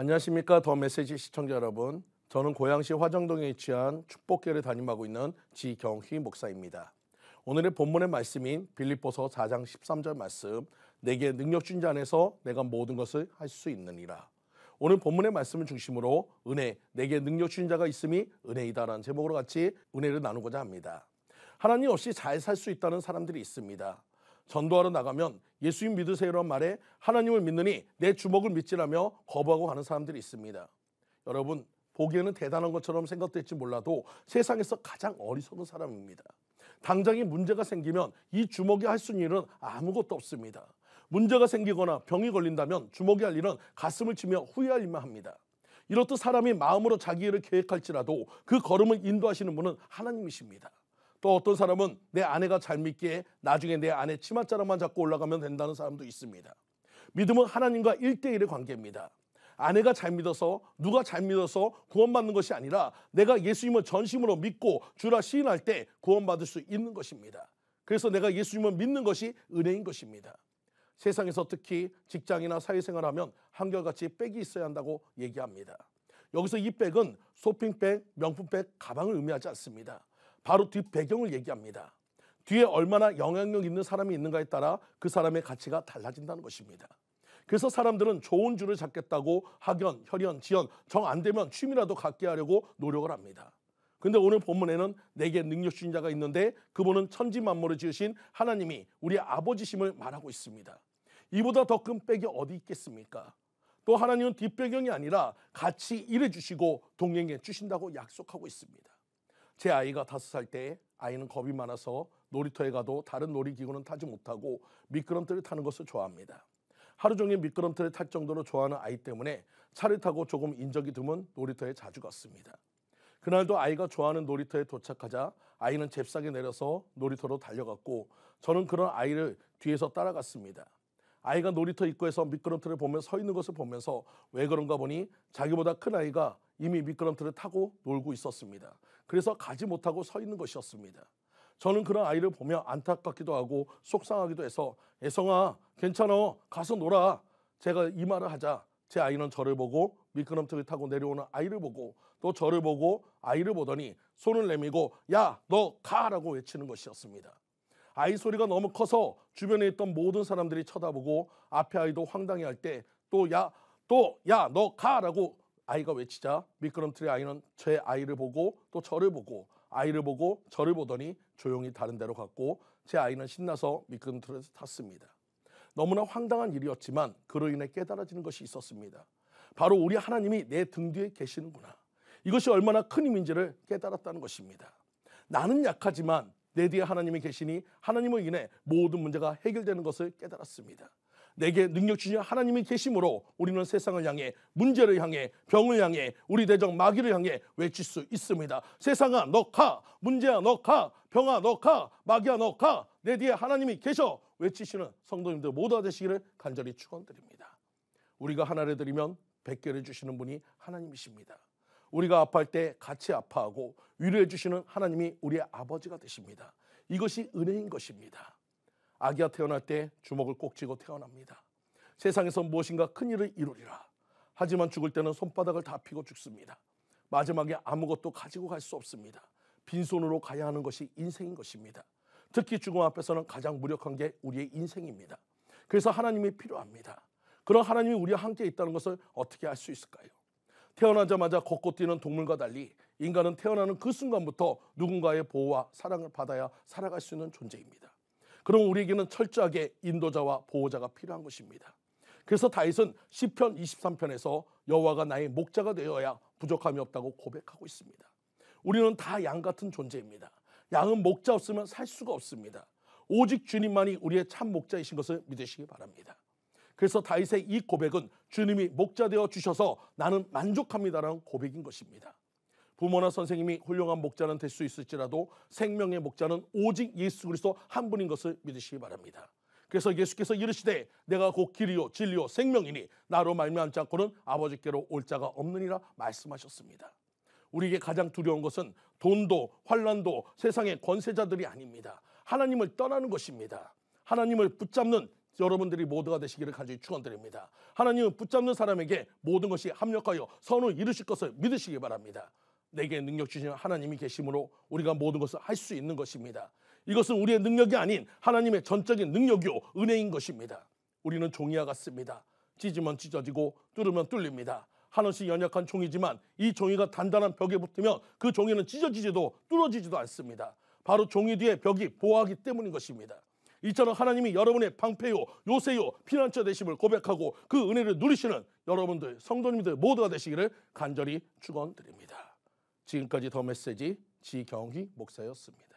안녕하십니까 더 메시지 시청자 여러분. 저는 고양시 화정동에 위치한 축복교를 담임하고 있는 지경휘 목사입니다. 오늘의 본문의 말씀인 빌립보서 4장 13절 말씀 내게 능력 준자 안에서 내가 모든 것을 할 수 있느니라. 오늘 본문의 말씀을 중심으로 은혜 내게 능력 준 자가 있음이 은혜이다라는 제목으로 같이 은혜를 나누고자 합니다. 하나님 없이 잘 살 수 있다는 사람들이 있습니다. 전도하러 나가면 예수님 믿으세요란 말에 하나님을 믿느니 내 주먹을 믿지라며 거부하고 가는 사람들이 있습니다. 여러분 보기에는 대단한 것처럼 생각될지 몰라도 세상에서 가장 어리석은 사람입니다. 당장에 문제가 생기면 이 주먹이 할 수 있는 일은 아무것도 없습니다. 문제가 생기거나 병이 걸린다면 주먹이 할 일은 가슴을 치며 후회할 일만 합니다. 이렇듯 사람이 마음으로 자기 일을 계획할지라도 그 걸음을 인도하시는 분은 하나님이십니다. 또 어떤 사람은 내 아내가 잘 믿기에 나중에 내 아내 치맛자락만 잡고 올라가면 된다는 사람도 있습니다. 믿음은 하나님과 일대일의 관계입니다. 아내가 잘 믿어서 누가 잘 믿어서 구원받는 것이 아니라 내가 예수님을 전심으로 믿고 주라 시인할 때 구원받을 수 있는 것입니다. 그래서 내가 예수님을 믿는 것이 은혜인 것입니다. 세상에서 특히 직장이나 사회생활하면 한결같이 백이 있어야 한다고 얘기합니다. 여기서 이 백은 쇼핑백 명품백, 가방을 의미하지 않습니다. 바로 뒷 배경을 얘기합니다. 뒤에 얼마나 영향력 있는 사람이 있는가에 따라 그 사람의 가치가 달라진다는 것입니다. 그래서 사람들은 좋은 줄을 잡겠다고 학연, 혈연, 지연, 정 안 되면 취미라도 갖게 하려고 노력을 합니다. 근데 오늘 본문에는 내게 능력 주신 자가 있는데 그분은 천지 만물을 지으신 하나님이 우리 아버지심을 말하고 있습니다. 이보다 더큰 백이 어디 있겠습니까? 또 하나님은 뒷배경이 아니라 같이 일해 주시고 동행해 주신다고 약속하고 있습니다. 제 아이가 다섯 살 때 아이는 겁이 많아서 놀이터에 가도 다른 놀이기구는 타지 못하고 미끄럼틀을 타는 것을 좋아합니다. 하루 종일 미끄럼틀을 탈 정도로 좋아하는 아이 때문에 차를 타고 조금 인적이 드문 놀이터에 자주 갔습니다. 그날도 아이가 좋아하는 놀이터에 도착하자 아이는 잽싸게 내려서 놀이터로 달려갔고 저는 그런 아이를 뒤에서 따라갔습니다. 아이가 놀이터 입구에서 미끄럼틀을 보며 서 있는 것을 보면서 왜 그런가 보니 자기보다 큰 아이가 이미 미끄럼틀을 타고 놀고 있었습니다. 그래서 가지 못하고 서 있는 것이었습니다. 저는 그런 아이를 보며 안타깝기도 하고 속상하기도 해서 애성아 괜찮아 가서 놀아 제가 이 말을 하자 제 아이는 저를 보고 미끄럼틀을 타고 내려오는 아이를 보고 또 저를 보고 아이를 보더니 손을 내밀고 야 너 가라고 외치는 것이었습니다. 아이 소리가 너무 커서 주변에 있던 모든 사람들이 쳐다보고 앞에 아이도 황당해할 때 또야또야너 가라고 아이가 외치자 미끄럼틀의 아이는 제 아이를 보고 또 저를 보고 아이를 보고 저를 보더니 조용히 다른 데로 갔고 제 아이는 신나서 미끄럼틀에서 탔습니다. 너무나 황당한 일이었지만 그로 인해 깨달아지는 것이 있었습니다. 바로 우리 하나님이 내 등 뒤에 계시는구나. 이것이 얼마나 큰 힘인지를 깨달았다는 것입니다. 나는 약하지만 내 뒤에 하나님이 계시니 하나님을 인해 모든 문제가 해결되는 것을 깨달았습니다. 내게 능력 주신 하나님이 계심으로 우리는 세상을 향해 문제를 향해 병을 향해 우리 대적 마귀를 향해 외칠 수 있습니다. 세상아 너 가, 문제야 너 가, 병아 너 가, 마귀야 너 가. 내 뒤에 하나님이 계셔 외치시는 성도님들 모두 되시기를 간절히 축원드립니다. 우리가 하나를 드리면 백 개를 주시는 분이 하나님이십니다. 우리가 아파할 때 같이 아파하고 위로해 주시는 하나님이 우리의 아버지가 되십니다. 이것이 은혜인 것입니다. 아기가 태어날 때 주먹을 꼭 쥐고 태어납니다. 세상에서 무엇인가 큰 일을 이루리라. 하지만 죽을 때는 손바닥을 다 피고 죽습니다. 마지막에 아무것도 가지고 갈 수 없습니다. 빈손으로 가야 하는 것이 인생인 것입니다. 특히 죽음 앞에서는 가장 무력한 게 우리의 인생입니다. 그래서 하나님이 필요합니다. 그런 하나님이 우리와 함께 있다는 것을 어떻게 알 수 있을까요? 태어나자마자 걷고 뛰는 동물과 달리 인간은 태어나는 그 순간부터 누군가의 보호와 사랑을 받아야 살아갈 수 있는 존재입니다. 그럼 우리에게는 철저하게 인도자와 보호자가 필요한 것입니다. 그래서 다윗은 시편 23편에서 여호와가 나의 목자가 되어야 부족함이 없다고 고백하고 있습니다. 우리는 다 양 같은 존재입니다. 양은 목자 없으면 살 수가 없습니다. 오직 주님만이 우리의 참 목자이신 것을 믿으시기 바랍니다. 그래서 다윗의 이 고백은 주님이 목자 되어 주셔서 나는 만족합니다라는 고백인 것입니다. 부모나 선생님이 훌륭한 목자는 될 수 있을지라도 생명의 목자는 오직 예수 그리스도 한 분인 것을 믿으시기 바랍니다. 그래서 예수께서 이르시되 내가 곧 길이요 진리요 생명이니 나로 말미암지 않고는 아버지께로 올 자가 없느니라 말씀하셨습니다. 우리에게 가장 두려운 것은 돈도 환란도 세상의 권세자들이 아닙니다. 하나님을 떠나는 것입니다. 하나님을 붙잡는 여러분들이 모두가 되시기를 간절히 축원드립니다. 하나님은 붙잡는 사람에게 모든 것이 합력하여 선을 이루실 것을 믿으시기 바랍니다. 내게 능력 주시는 하나님이 계심으로 우리가 모든 것을 할 수 있는 것입니다. 이것은 우리의 능력이 아닌 하나님의 전적인 능력이요 은혜인 것입니다. 우리는 종이와 같습니다. 찢으면 찢어지고 뚫으면 뚫립니다. 하나씩 연약한 종이지만 이 종이가 단단한 벽에 붙으면 그 종이는 찢어지지도 뚫어지지도 않습니다. 바로 종이 뒤에 벽이 보호하기 때문인 것입니다. 이처럼 하나님이 여러분의 방패요 요새요 피난처 되심을 고백하고 그 은혜를 누리시는 여러분들 성도님들 모두가 되시기를 간절히 축원드립니다. 지금까지 더 메시지 지경희 목사였습니다.